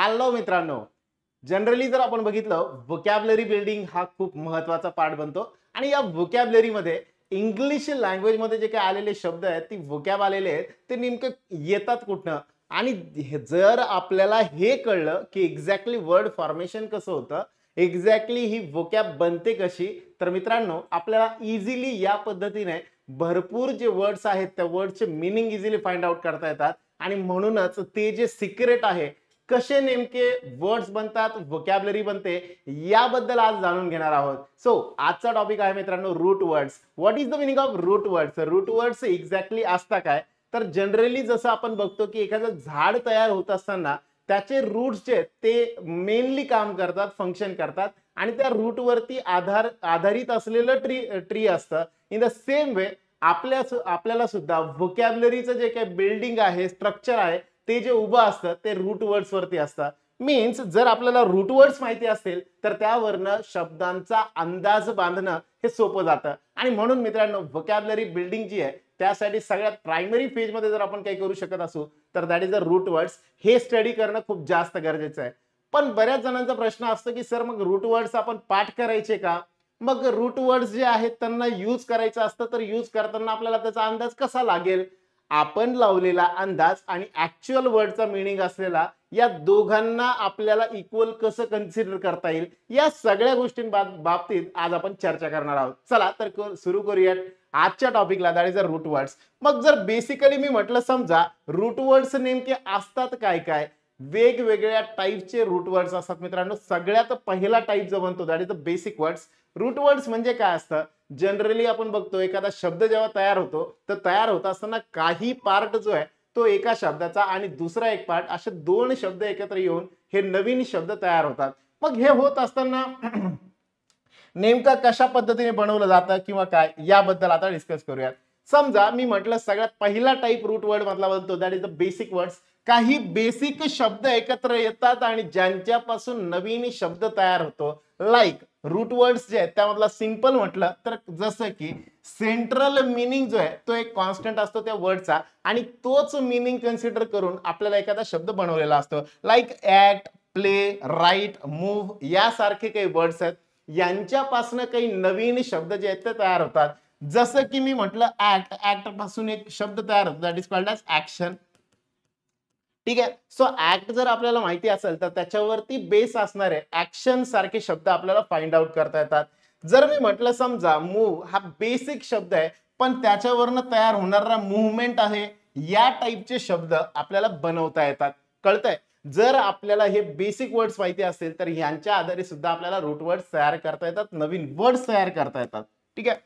hello मित्रांनो generally जर आपण बघितलं वोकॅबलरी बिल्डिंग हा खूप महत्वाचा पार्ट बनतो आणि या वोकॅबलरीमध्ये इंग्लिश लँग्वेजमध्ये जे काही आलेले शब्द आहेत ती वोकॅब आलेले आहेत ते नेमकं येतात कुठनं आणि जर आपल्याला हे कळलं की एक्झॅक्टली वर्ड फॉर्मेशन कसं होतं एक्झॅक्टली ही वोकॅब बनते कशी तर मित्रांनो आपल्याला इझिली या पद्धतीने भरपूर जे वर्ड्स आहेत त्या वर्डचे मिनिंग इझिली फाइंड आउट करता येतात आणि म्हणूनच ते जे सिक्रेट आहे कसे नेमके वर्ड्स बनतात वोकॅबलरी बनते याबद्दल आज जाणून घेणार आहोत सो so, आजचा टॉपिक आहे मित्रांनो root words what is the meaning of root words root words exactly असता काय तर जनरली जसं आपण बघतो की एखादं झाड तयार होत असताना त्याचे रूट्स जे ते मेनली काम करतात फंक्शन करतात आणि त्या रूटवरती आधार आधारित असलेलं ट्री ट्री असतं इन द सेम वे आपल्या आपल्याला सुद्धा व्होकॅबलरीचं जे काही बिल्डिंग आहे स्ट्रक्चर आहे ते जे उभं असतं ते रूट वर्ड्स वरती असतात मीन्स जर आपल्याला रूट वर्ड्स माहिती असतील तर त्यावरनं शब्दांचा अंदाज बांधणं हे सोपं जातं आणि म्हणून मित्रांनो वकॅबलरी बिल्डिंग जी आहे त्यासाठी सगळ्यात प्रायमरी फेजमध्ये जर आपण काही करू शकत असू तर that is the root words हे स्टडी करणं खूप जास्त गरजेचं आहे पण बऱ्याच जणांचा प्रश्न असतो की सर मग रूट वर्ड्स आपण पाठ करायचे का मग रूट वर्ड्स जे आहेत त्यांना यूज करायचं असतं तर यूज करताना आपल्याला त्याचा अंदाज कसा लागेल आपण लावलेला अंदाज आणि ऍक्च्युअल वर्डचा मिनिंग असलेला या दोघांना आपल्याला इक्वल कसं कन्सिडर करता येईल या सगळ्या गोष्टी बाबतीत आज आपण चर्चा करणार आहोत चला तर सुरू करूयात आजच्या टॉपिकला that is a root words मग जर बेसिकली मी म्हटलं समजा रूट वर्ड्स नेमके असतात काय काय वेगवेगळ्या टाईपचे रूट वर्ड्स असतात मित्रांनो सगळ्यात पहिला टाईप जो म्हणतो that is the basic words root words म्हणजे काय असतं जनरली आपण बघतो एखादा शब्द जेव्हा तयार होतो तर तयार होत असताना काही पार्ट जो आहे तो एका शब्दाचा आणि दुसरा एक पार्ट असे दोन शब्द एकत्र येऊन हे नवीन शब्द तयार होतात मग हे होत असताना नेमका कशा पद्धतीने बनवलं जातं किंवा काय याबद्दल आता डिस्कस करूयात समजा मी म्हटलं सगळ्यात पहिला टाईप रूट वर्ड मधला बोलतो that is the basic words काही बेसिक शब्द एकत्र येतात आणि ज्यांच्यापासून नवीन शब्द तयार होतो लाईक रूट वर्ड्स जे आहेत त्यामधला सिंपल म्हटलं तर जसं की सेंट्रल मिनिंग जो आहे तो एक कॉन्स्टंट असतो त्या वर्डचा आणि तोच मिनिंग कन्सिडर करून आपल्याला एखादा शब्द बनवलेला असतो like at play right move यासारखे काही वर्ड्स आहेत यांच्यापासून काही नवीन शब्द जे आहेत ते तयार होतात जसं की मी म्हटलं ऍक्ट ऍक्ट पासून एक शब्द तयार होतो that is called as action ठीक आहे सो ऍक्ट जर आपल्याला माहिती असेल तर त्याच्यावरती बेस असणारे ऍक्शन सारखे शब्द आपल्याला फाइंड आउट करता येतात जर मी म्हटलं समजा मूव हा बेसिक शब्द आहे पण त्याच्यावरनं तयार होणारा मुवमेंट आहे या टाईपचे शब्द आपल्याला बनवता येतात कळतंय जर आपल्याला हे बेसिक वर्ड्स माहिती असेल तर ह्यांच्या आधारे सुद्धा आपल्याला रूट वर्ड्स तयार करता येतात नवीन वर्ड्स तयार करता येतात ठीक आहे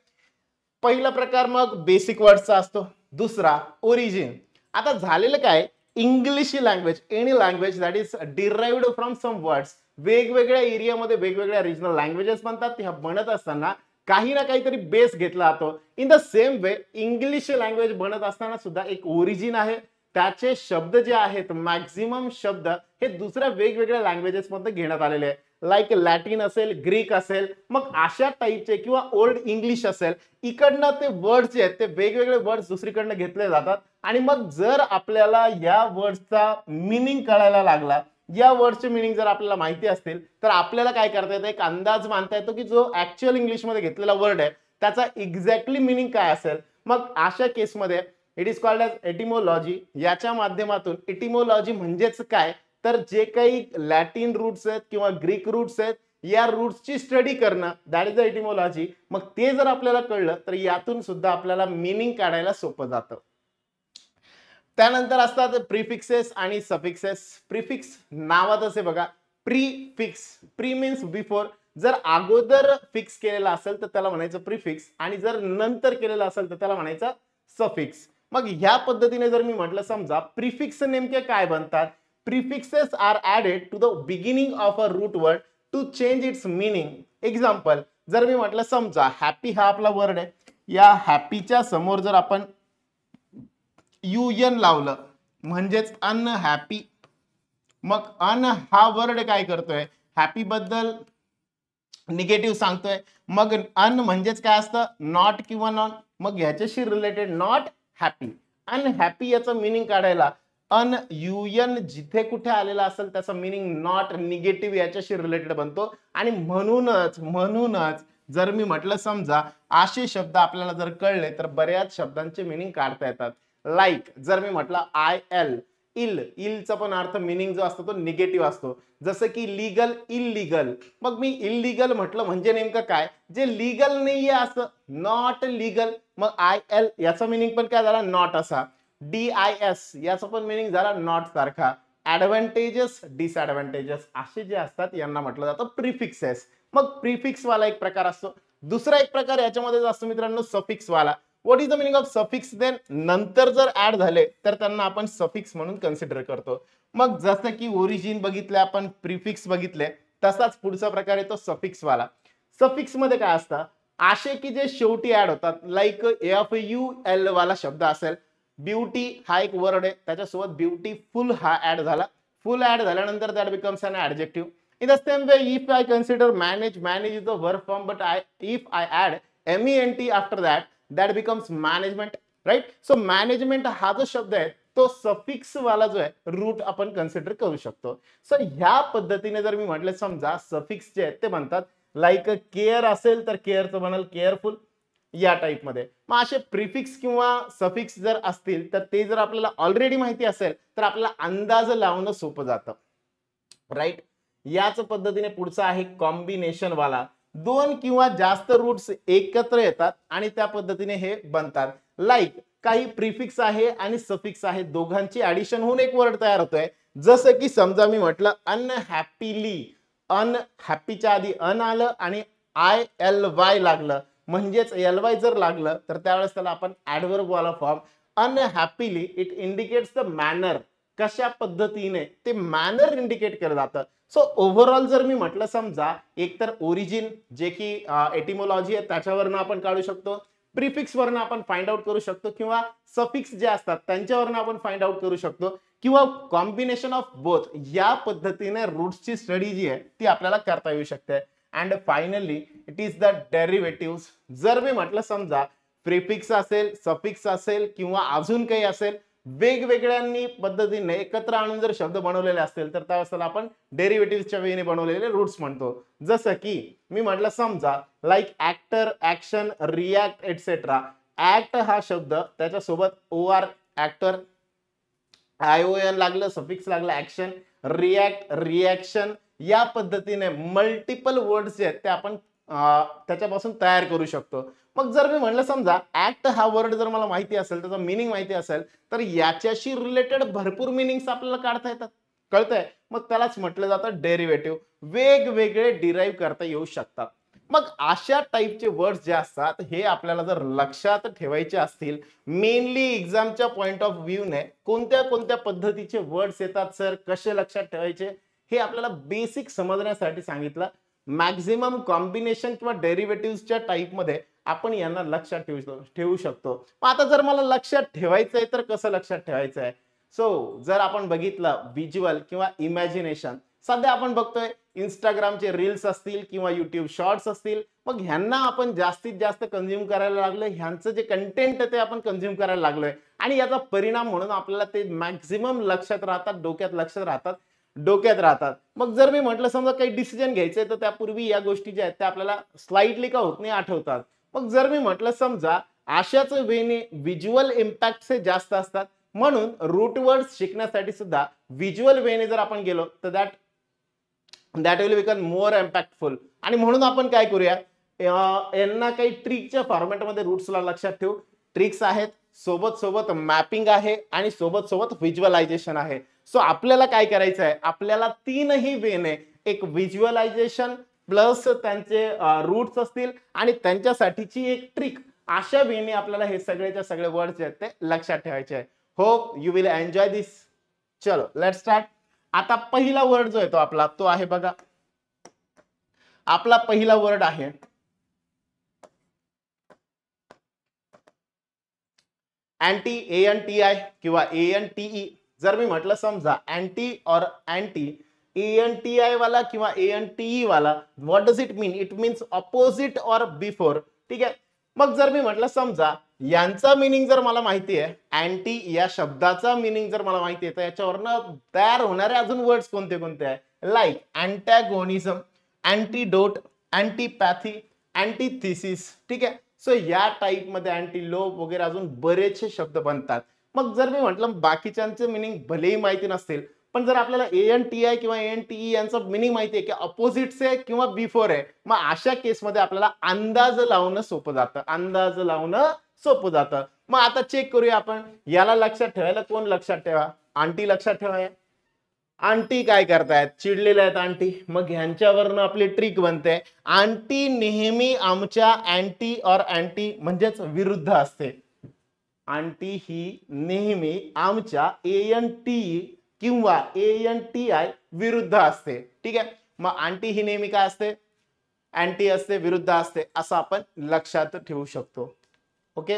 पहिला प्रकार मग बेसिक वर्डचा असतो दुसरा ओरिजिन आता झालेलं काय English language any language that is derived from some words वेगवेगळ्या एरियामध्ये वेगवेगळ्या रिजनल लँग्वेजेस म्हणतात त्या बनत असताना काही ना काहीतरी बेस घेतला जातो in the same way English language बनत असताना सुद्धा एक ओरिजिन आहे त्याचे शब्द जे आहेत मॅक्झिमम शब्द हे दुसऱ्या वेगवेगळ्या लँग्वेजेसमध्ये घेण्यात आलेले आहेत लाईक लॅटिन असेल ग्रीक असेल मग अशा टाईपचे किंवा ओल्ड इंग्लिश असेल इकडनं ते वर्ड जे आहेत ते वेगवेगळे वर्ड दुसरीकडनं घेतले जातात आणि मग जर आपल्याला या वर्डचा मिनिंग कळायला लागला या वर्डचे मिनिंग जर आपल्याला माहिती असतील तर आपल्याला काय करता येतं एक अंदाज मानता येतो की जो ऍक्च्युअल इंग्लिशमध्ये घेतलेला वर्ड आहे त्याचा एक्झॅक्टली मिनिंग काय असेल मग अशा केसमध्ये it is called as etymology याच्या माध्यमातून एटिमोलॉजी म्हणजेच काय तर जे काही लॅटिन रूट्स आहेत किंवा ग्रीक रूट्स आहेत या ची स्टडी करणं दॅट इज द एटिमोलॉजी मग ते जर आपल्याला कळलं तर यातून सुद्धा आपल्याला मिनिंग काढायला सोपं जातं त्यानंतर असतात प्रिफिक्सेस आणि सफिक्सेस प्रिफिक्स नावात असे बघा प्री प्री मीन्स बिफोर जर अगोदर फिक्स केलेला असेल तर त्याला म्हणायचं प्रिफिक्स आणि जर नंतर केलेलं असेल तर त्याला म्हणायचं सफिक्स मग ह्या पद्धतीने जर मी म्हटलं समजा प्रिफिक्स नेमके काय बनतात prefixes are added to the beginning of a root word to change its meaning example जर मी म्हटलं समजा हॅपी हा आपला वर्ड आहे या हॅपीच्या समोर जर आपण यू एन लावलं म्हणजेच अन हॅपी मग अन हा वर्ड काय करतोय हॅपी बद्दल निगेटिव्ह सांगतोय मग अन म्हणजेच काय असतं नॉट किंवा नॉन मग ह्याच्याशी रिलेटेड नॉट हॅपी अनहॅपी याचं मिनिंग काढायला अन युयन जिथे कुठे आलेला असेल त्याचा मिनिंग नॉट निगेटिव्ह याच्याशी रिलेटेड बनतो आणि म्हणूनच म्हणूनच जर मी म्हटलं समजा असे शब्द आपल्याला जर कळले तर बऱ्याच शब्दांचे मिनिंग काढता येतात लाईक जर मी म्हटलं आय एल इल इलचा पण अर्थ मिनिंग जो असतो तो निगेटिव्ह असतो जसं की लिगल इलिगल मग मी इलिगल म्हटलं म्हणजे नेमकं काय जे लिगल आहे असं नॉट लिगल मग आय एल याचा मिनिंग पण काय झाला नॉट असा डी आय एस याचा पण मिनिंग झाला नॉट सारखा ॲडव्हान्टेजेस डिसॲडव्हान्टेजेस असे जे असतात यांना म्हटलं जातं प्रिफिक्सेस मग प्रिफिक्सवाला एक प्रकार असतो दुसरा एक प्रकार याच्यामध्ये असतो मित्रांनो सफिक्सवाला what is the meaning of suffix then नंतर जर ऍड झाले तर त्यांना आपण सफिक्स म्हणून कन्सिडर करतो मग जसं की ओरिजिन बघितले आपण प्रिफिक्स बघितले तसाच पुढचा प्रकार येतो सफिक्स वाला सफिक्स मध्ये काय असतं असे की जे शेवटी ऍड होतात लाईक एफ यू एल वाला शब्द असेल ब्युटी हा एक वर्ड आहे त्याच्यासोबत ब्युटी फुल हा ऍड झाला फुल ऍड झाल्यानंतर that becomes an adjective in the same way if I consider manage manage is the verb form but I if I add M E N T after that that becomes management right so management हा जो शब्द आहे तो suffix वाला जो आहे route आपण consider करू शकतो सो ह्या पद्धतीने जर मी म्हटलं समजा सफिक्स जे आहेत ते म्हणतात लाईक केअर असेल तर केअरचं म्हणाल केअरफुल या टाईपमध्ये मग असे प्रिफिक्स किंवा सफिक्स जर असतील तर ते जर आपल्याला ऑलरेडी माहिती असेल तर आपल्याला अंदाज लावणं सोपं जातं राईट याच पद्धतीने पुढचा आहे कॉम्बिनेशन वाला दोन किंवा जास्त रूट्स एकत्र येतात आणि त्या पद्धतीने हे बनतात लाईक काही प्रिफिक्स आहे आणि सफिक्स आहे दोघांची ऍडिशन होऊन एक वर्ड तयार होतोय जसं की समजा मी म्हटलं अनहॅपीली अन हॅपीच्या आधी अन आलं आणि आय एल वाय लागलं म्हणजेच एल वाय जर लागलं तर त्यावेळेस त्याला आपण वाला form unhappily it indicates the manner कशा पद्धतीने ते मॅनर इंडिकेट केलं जातं सो ओव्हरऑल जर मी म्हटलं समजा एकतर ओरिजिन जे की एटिमोलॉजी आहे त्याच्यावरनं आपण काढू शकतो प्रिफिक्स वरनं आपण फाइंड आउट करू शकतो किंवा सफिक्स जे असतात त्यांच्यावरनं आपण फाइंड आउट करू शकतो किंवा कॉम्बिनेशन ऑफ बोथ या पद्धतीने रूट्सची स्टडी जी आहे ती आपल्याला करता येऊ शकते and finally it is the derivative जर मी म्हटलं समजा प्रिफिक्स असेल सफिक्स असेल किंवा अजून काही असेल वेगवेगळ्यांनी पद्धतीने एकत्र आणून जर शब्द बनवलेले असतील तर त्यावेळेला आपण डेरिव्हेटिव्हच्या वेने बनवलेले रूट्स म्हणतो जसं की मी म्हटलं समजा like actor action react etcetera act हा शब्द त्याच्यासोबत O R actor I O N लागलं सफिक्स लागलं ऍक्शन रिॲक्ट रिॲक्शन या पद्धतीने मल्टिपल वर्ड्स जे आहेत ते आपण त्याच्यापासून तयार करू शकतो मग जर मी म्हणलं समजा ऍक्ट हा वर्ड जर मला माहिती असेल त्याचा मिनिंग माहिती असेल तर याच्याशी रिलेटेड भरपूर मिनिंग्स आपल्याला काढता येतात कळतंय मग त्यालाच म्हटलं जातं डेरिव्हेटिव्ह वेगवेगळे डिराईव्ह करता येऊ शकतात मग अशा टाईपचे वर्ड जे असतात हे आपल्याला जर लक्षात ठेवायचे असतील मेनली एक्झामच्या पॉइंट ऑफ ने कोणत्या कोणत्या पद्धतीचे वर्ड्स येतात सर कसे लक्षात ठेवायचे हे आपल्याला बेसिक समजण्यासाठी सांगितलं मॅक्झिमम कॉम्बिनेशन किंवा डेरिव्हेटिव्हच्या मध्ये आपण यांना लक्षात ठेवू ठेवू शकतो आता जर मला लक्षात ठेवायचं आहे तर कसं लक्षात ठेवायचं आहे सो जर आपण बघितलं व्हिज्युअल किंवा इमॅजिनेशन सध्या आपण बघतोय इंस्टाग्रामचे रील्स असतील किंवा युट्यूब शॉर्ट्स असतील मग ह्यांना आपण जास्तीत जास्त कन्झ्युम करायला लागलोय ह्यांचं जे कंटेंट आहे ते आपण कन्झ्युम करायला लागलोय आणि याचा परिणाम म्हणून आपल्याला ते मॅक्झिमम लक्षात राहतात डोक्यात लक्षात राहतात डोक्यात राहतात मग जर मी म्हटलं समजा काही डिसिजन घ्यायचे तर त्यापूर्वी या गोष्टी ज्या आहेत त्या आपल्याला स्लाइटली का होत नाही आठवतात मग जर मी म्हटलं समजा अशाच वेने व्हिज्युअल इम्पॅक्ट जास्त असतात म्हणून रूट वर्ड्स शिकण्यासाठी सुद्धा व्हिज्युअल वेने जर आपण गेलो तर that that will become more impactful आणि म्हणून आपण काय करूया यांना काही ट्रिकच्या फॉर्मॅटमध्ये रूट्सला लक्षात ठेवू ट्रिक्स आहेत सोबत सोबत मॅपिंग आहे आणि सोबत सोबत व्हिज्युअलायझेशन आहे सो आपल्याला काय करायचं आहे आपल्याला तीनही वेने एक व्हिज्युअलायझेशन प्लस त्यांचे रूट्स असतील आणि त्यांच्यासाठीची एक ट्रिक अशा वेने आपल्याला हे सगळेच्या सगळे वर्ड जे आहेत ते लक्षात ठेवायचे आहे hope you will enjoy this चलो लेट स्टार्ट आता पहिला वर्ड जो येतो तो आपला तो आहे बघा आपला पहिला वर्ड आहे anti A N T I किंवा ए एन टीई जर मी म्हटलं समजा अँटी और anti A N T I वाला किंवा ए एन टी ई वाला what does it mean it means opposite और बिफोर ठीक आहे मग जर मी म्हटलं समजा यांचा मिनिंग जर मला माहिती आहे अँटी या शब्दाचा मिनिंग जर मला माहिती आहे तर याच्यावरनं तयार होणारे अजून वर्ड्स कोणते कोणते आहे लाईक अँटॅगोनिझम अँटीडोट अँटीपॅथी अँटीथिसिस ठीक आहे सो या टाईपमध्ये अँटी लोब वगैरे अजून बरेचसे शब्द बनतात मग जर मी म्हटलं बाकीच्यांचं मिनिंग भलेही माहिती नसतील पण जर आपल्याला ए एन टी आय किंवा ए एन टी ई यांचं मिनिंग माहिती आहे की अपोजिट्स आहे किंवा बिफोर आहे मग अशा केसमध्ये आपल्याला अंदाज लावणं सोपं जातं अंदाज लावणं सोपं जातं मग आता चेक करूया आपण याला लक्षात ठेवायला कोण लक्षात ठेवा आंटी लक्षात ठेवाया आंटी काय करतायत चिडलेल्या आहेत आंटी मग ह्यांच्यावरनं आपली ट्रिक बनते आंटी नेहमी आमच्या अँटी और अँटी म्हणजेच विरुद्ध असते आंटी ही नेहमी आमच्या ए एन टी किंवा ए एन टी आय विरुद्ध असते ठीक आहे मग आंटी ही नेहमी काय असते अँटी असते विरुद्ध असते असं आपण लक्षात ठेवू शकतो ओके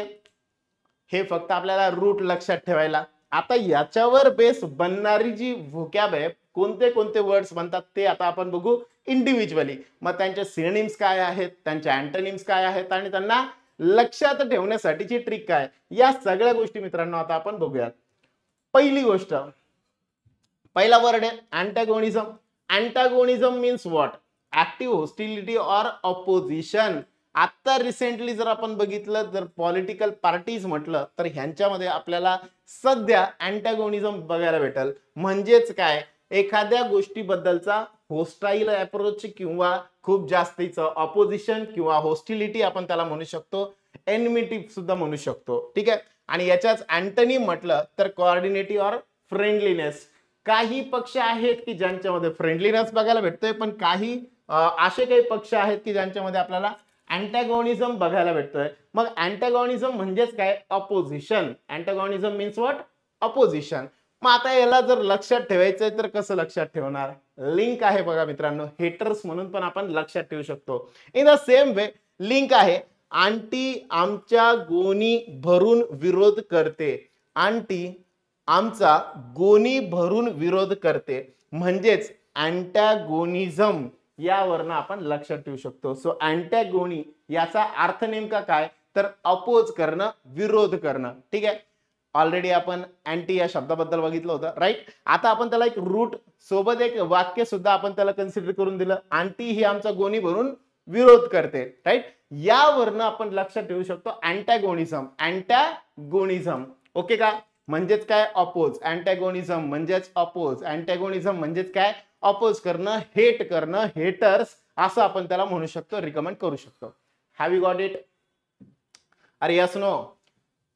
हे फक्त आपल्याला रूट लक्षात ठेवायला आता याच्यावर बेस बनणारी जी व्होकॅब आहे कोणते कोणते वर्ड्स बनतात ते आता आपण बघू इंडिव्हिज्युअली मग त्यांचे सिनेम्स काय आहेत त्यांचे अँटनिम्स काय आहेत आणि त्यांना लक्षात ठेवण्यासाठीची ट्रिक काय या सगळ्या गोष्टी मित्रांनो आता आपण बघूया पहिली गोष्ट पहिला वर्ड आहे antagonism antagonism means what active hostility or opposition आता रिसेंटली जर आपण बघितलं जर पॉलिटिकल पार्टीज म्हटलं तर ह्यांच्यामध्ये आपल्याला सध्या अँटॅगोनिझम बघायला भेटल म्हणजेच काय एखाद्या गोष्टीबद्दलचा होस्टाईल अप्रोच किंवा खूप जास्तीचं ऑपोजिशन किंवा होस्टिलिटी आपण त्याला म्हणू शकतो एनमिटी सुद्धा म्हणू शकतो ठीक आहे आणि याच्याच अँटनी म्हटलं तर कॉर्डिनेटी ऑर फ्रेंडलीनेस काही पक्ष आहेत की ज्यांच्यामध्ये फ्रेंडलीनेस बघायला भेटतोय पण काही असे काही पक्ष आहेत की ज्यांच्यामध्ये आपल्याला अँटॅगॉनिझम बघायला भेटतोय मग अँटॅगॉनिझम म्हणजेच काय opposition antagonism means what opposition मग आता याला जर लक्षात ठेवायचंय तर कसं लक्षात ठेवणार लिंक आहे बघा मित्रांनो हेटर्स म्हणून पण आपण लक्षात ठेवू शकतो in the same way link आहे आंटी आमच्या गोनी भरून विरोध करते आंटी आमचा गोनी भरून विरोध करते म्हणजेच अँटॅगोनिझम यावरनं आपण लक्षात ठेवू शकतो सो अँटॅगोनी याचा अर्थ नेमका काय तर अपोज करणं विरोध करणं ठीक आहे ऑलरेडी आपण अँटी या शब्दाबद्दल बघितलं होतं राईट आता आपण त्याला एक रूट सोबत एक वाक्य सुद्धा आपण त्याला कन्सिडर करून दिलं अँटी ही आमचा गोणी भरून विरोध करते राईट यावरनं आपण लक्षात ठेवू शकतो अँटॅगोनिझम अँटॅगोनिझम ओके का म्हणजेच काय अपोज अँटॅगोनिझम म्हणजेच अपोज अँटॅगोनिझम म्हणजेच काय अपोज करणं हेट करणं हेटर्स असं आपण त्याला म्हणू शकतो रिकमेंड करू शकतो हॅव यू गॉट इट अरे यस नो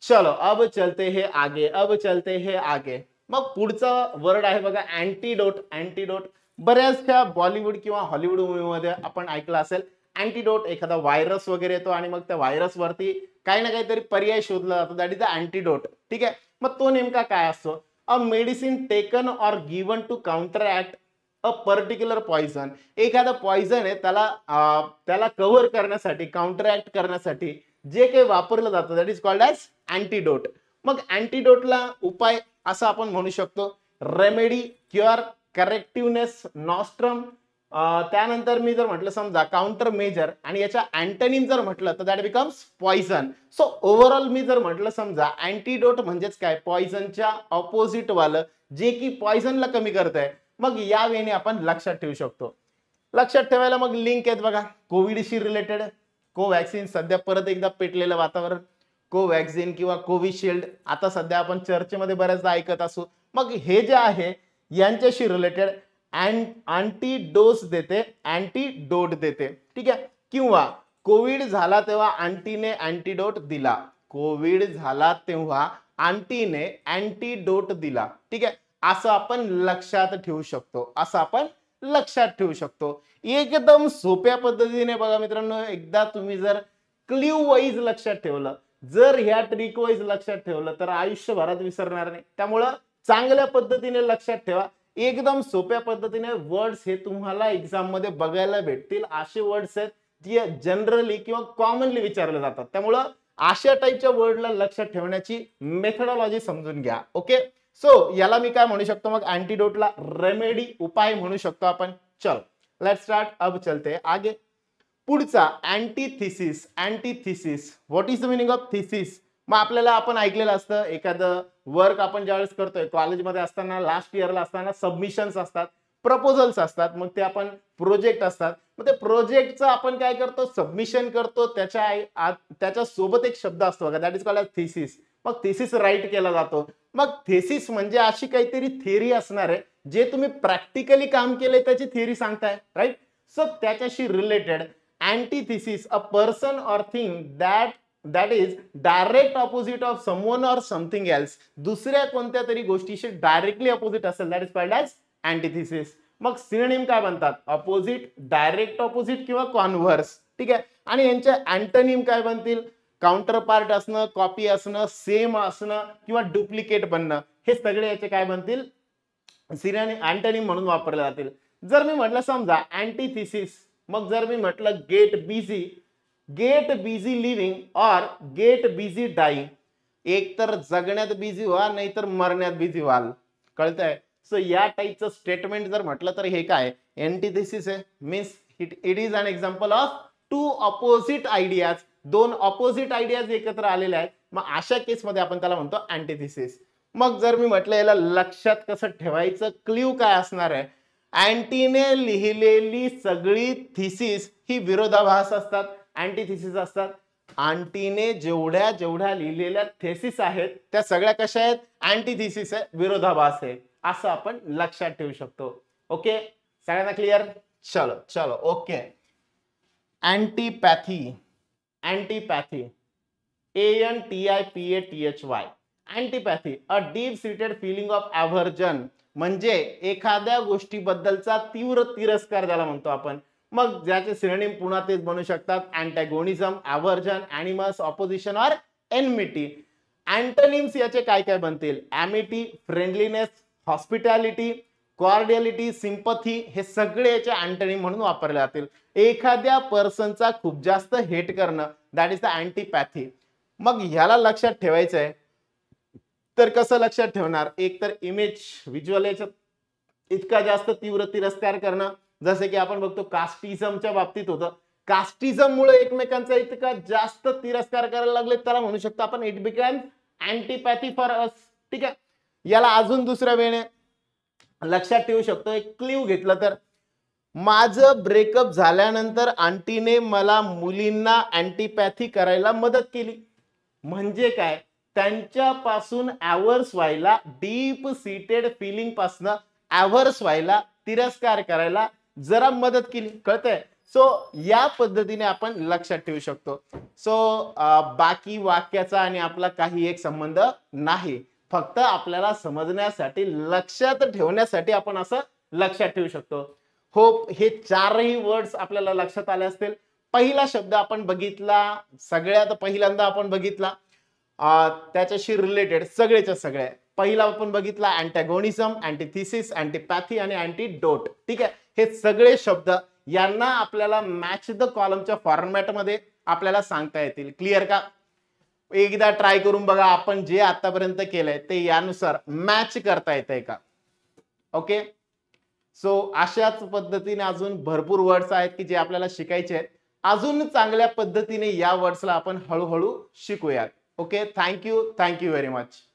चलो अब चलते हे आगे अब चलते हे आगे मग पुढचा वर्ड आहे बघा अँटीडोट अँटीडोट बऱ्याचशा बॉलिवूड किंवा हॉलिवूड मूवीमध्ये आपण ऐकलं असेल अँटीडोट एखादा व्हायरस वगैरे येतो आणि मग त्या व्हायरसवरती काही ना काहीतरी पर्याय शोधला जातो दॅट इज अ अँटीडोट ठीक आहे मग तो नेमका काय असतो a medicine taken or given to counter a particular poison एखादा पॉइझन आहे त्याला त्याला कव्हर करण्यासाठी काउंटर करण्यासाठी जे काही वापरलं जातं that is called as antidote मग अँटीडोटला उपाय असं आपण म्हणू शकतो रेमेडी क्युअर करेक्टिव्हनेस नॉस्ट्रम त्यानंतर मी जर म्हटलं समजा काउंटर मेजर आणि याच्या अँटनिम जर म्हटलं तर that becomes poison so overall मी जर म्हटलं समजा अँटीडोट म्हणजेच काय पॉइझनच्या ऑपोजिटवालं जे की पॉइझनला कमी करत आहे मग या वेने आपण लक्षात ठेवू शकतो लक्षात ठेवायला मग लिंक आहेत बघा कोविडशी रिलेटेड कोवॅक्सिन सध्या परत एकदा पेटलेलं वातावरण कोवॅक्सिन किंवा कोविशिल्ड आता सध्या आपण चर्चेमध्ये बऱ्याचदा ऐकत असू मग हे जे आहे यांच्याशी रिलेटेड अँ अँटी डोस देते अँटी डोट देते ठीक आहे किंवा कोविड झाला तेव्हा अँटीने अँटीडोट दिला कोविड झाला तेव्हा अँटीने अँटीडोट दिला ठीक आहे असं आपण लक्षात ठेवू शकतो असं आपण लक्षात ठेवू शकतो एकदम सोप्या पद्धतीने बघा मित्रांनो एकदा तुम्ही जर क्ल्यू वाईज लक्षात ठेवलं जर ह्या ट्रिक वाईज लक्षात ठेवलं तर आयुष्यभरात विसरणार नाही त्यामुळं चांगल्या पद्धतीने लक्षात ठेवा एकदम सोप्या पद्धतीने वर्ड्स हे तुम्हाला एक्झाम मध्ये बघायला भेटतील असे वर्ड्स आहेत जे जनरली किंवा कॉमनली विचारले जातात त्यामुळं अशा टाईपच्या वर्डला लक्षात ठेवण्याची मेथडॉलॉजी समजून घ्या ओके सो याला मी काय म्हणू शकतो मग अँटीडोटला रेमेडी उपाय म्हणू शकतो आपण चल लेट स्टार्ट अब चलते आगे पुढचा antithesis antithesis what is the meaning of thesis मग आपल्याला आपण ऐकलेलं असतं एखादं वर्क आपण ज्यावेळेस करतोय कॉलेजमध्ये असताना लास्ट इयरला असताना सबमिशन्स असतात प्रपोजल्स असतात मग ते आपण प्रोजेक्ट असतात मग ते प्रोजेक्टचं आपण काय करतो सबमिशन करतो त्याच्या त्याच्या सोबत एक शब्द असतो बघा दॅट इज कॉल्ड थिसिस मग थेसिस राईट केला जातो मग थेसिस म्हणजे अशी काहीतरी थेरी असणार आहे जे तुम्ही प्रॅक्टिकली काम केले त्याची थेरी सांगताय राईट सो त्याच्याशी related antithesis a person or thing that that is direct opposite of someone or something else दुसऱ्या कोणत्या तरी गोष्टीशी डायरेक्टली अपोजिट असेल that is called as antithesis मग सिनेम काय बनतात ऑपोजिट डायरेक्ट ऑपोजिट किंवा कॉन्व्हर्स ठीक आहे आणि यांच्या अँटनिम काय बनतील काउंटर पार्ट असणं कॉपी असणं सेम असणं किंवा डुप्लिकेट बनणं हे सगळे याचे काय बनतील सिरियाने अँटनी म्हणून वापरले जातील जर मी म्हटलं समजा अँटीथिसिस मग जर मी म्हटलं get busy get busy living or get busy dying एक तर जगण्यात बिझी व्हा नाहीतर मरण्यात बिझी व्हाल कळतंय सो या टाईपचं स्टेटमेंट जर म्हटलं तर हे काय अँटीथिसिस आहे means it it is an example of two opposite ideas दोन ऑपोजिट आयडियाज एकत्र आलेल्या आहेत मग अशा केसमध्ये आपण त्याला म्हणतो अँटीथिसिस मग जर मी म्हटलं याला लक्षात कसं ठेवायचं क्ल्यू काय असणार आहे अँटीने लिहिलेली सगळी थिसिस ही विरोधाभास असतात अँटीथिसिस असतात आंटीने जेवढ्या जेवढ्या लिहिलेल्या थेसिस आहेत त्या सगळ्या कशा आहेत अँटीथिसिस आहे विरोधाभास आहे असं आपण लक्षात ठेवू शकतो ओके सगळ्यांना क्लिअर चलो चलो okay antipathy antipathy A N T i P A T H y antipathy a deep seated feeling of aversion म्हणजे एखाद्या गोष्टीबद्दलचा तीव्र तिरस्कार ज्याला म्हणतो आपण मग ज्याचे श्रेणी पुन्हा तेच बनू शकतात antagonism aversion animus opposition or enmity antonyms याचे काय काय बनतील amity friendliness hospitality cordiality sympathy हे सगळे याचे अँटनी म्हणून वापरले जातील एखाद्या पर्सनचा खूप जास्त हेट करणं दॅट इज द अँटीपॅथी मग ह्याला लक्षात ठेवायचं आहे तर कसं लक्षात ठेवणार एक तर इमेज व्हिज्युअल याच्यात इतका जास्त तीव्र तिरस्कार करणं जसे की आपण बघतो कास्टिझमच्या बाबतीत होतं मुळे एकमेकांचा इतका जास्त तिरस्कार करायला लागले त्याला म्हणू शकतो आपण इट बिकॅन अँटीपॅथी फॉर अस ठीक आहे याला अजून दुसऱ्या वेळेने लक्षात ठेवू शकतो एक क्ल्यू घेतला तर माझं ब्रेकअप झाल्यानंतर आंटीने मला मुलींना अँटीपॅथी करायला मदत केली म्हणजे काय त्यांच्यापासून ॲव्हर्स व्हायला डीप सीटेड फिलिंग पासन ॲव्हर्स व्हायला तिरस्कार करायला जरा मदत केली कळतंय सो या पद्धतीने आपण लक्षात ठेवू शकतो सो बाकी वाक्याचा आणि आपला काही एक संबंध नाही फक्त आपल्याला समजण्यासाठी लक्षात ठेवण्यासाठी आपण असं लक्षात ठेवू शकतो होप हे चारही वर्ड्स आपल्याला लक्षात आले असतील पहिला शब्द आपण बघितला सगळ्यात पहिल्यांदा आपण बघितला त्याच्याशी रिलेटेड सगळेच्या सगळे पहिला आपण बघितला अँटॅगोनिझम अँटीथिसिस अँटीपॅथी आणि अँटीडोट ठीक आहे हे सगळे शब्द यांना आपल्याला मॅच द कॉलमच्या फॉर्मॅटमध्ये आपल्याला सांगता येतील क्लिअर का एकदा ट्राय करून बघा आपण जे आतापर्यंत केलंय ते यानुसार मॅच करता येत आहे का ओके सो अशाच पद्धतीने अजून भरपूर वर्ड्स आहेत की जे आपल्याला शिकायचे आहेत अजून चांगल्या पद्धतीने या वर्ड्सला आपण हळूहळू शिकूयात okay thank you thank you very much